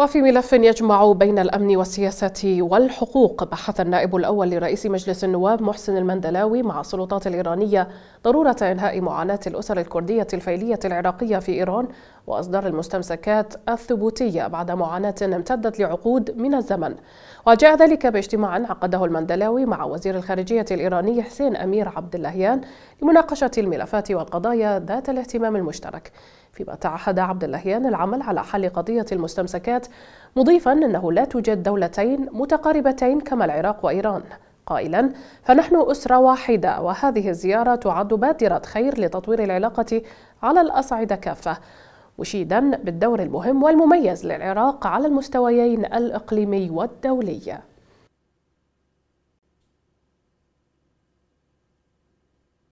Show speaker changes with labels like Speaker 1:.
Speaker 1: وفي ملف يجمع بين الأمن والسياسة والحقوق بحث النائب الأول لرئيس مجلس النواب محسن المندلاوي مع السلطات الإيرانية ضرورة إنهاء معاناة الأسر الكردية الفيلية العراقية في إيران وإصدار المستمسكات الثبوتية بعد معاناة امتدت لعقود من الزمن وجاء ذلك باجتماع عقده المندلاوي مع وزير الخارجية الإيراني حسين أمير عبد اللهيان لمناقشة الملفات والقضايا ذات الاهتمام المشترك فيما تعهد عبد اللهيان العمل على حل قضية المستمسكات مضيفا أنه لا توجد دولتين متقاربتين كما العراق وإيران قائلا فنحن أسرة واحدة وهذه الزيارة تعد بادرة خير لتطوير العلاقة على الأصعدة كافة مشيدا بالدور المهم والمميز للعراق على المستويين الإقليمي والدولي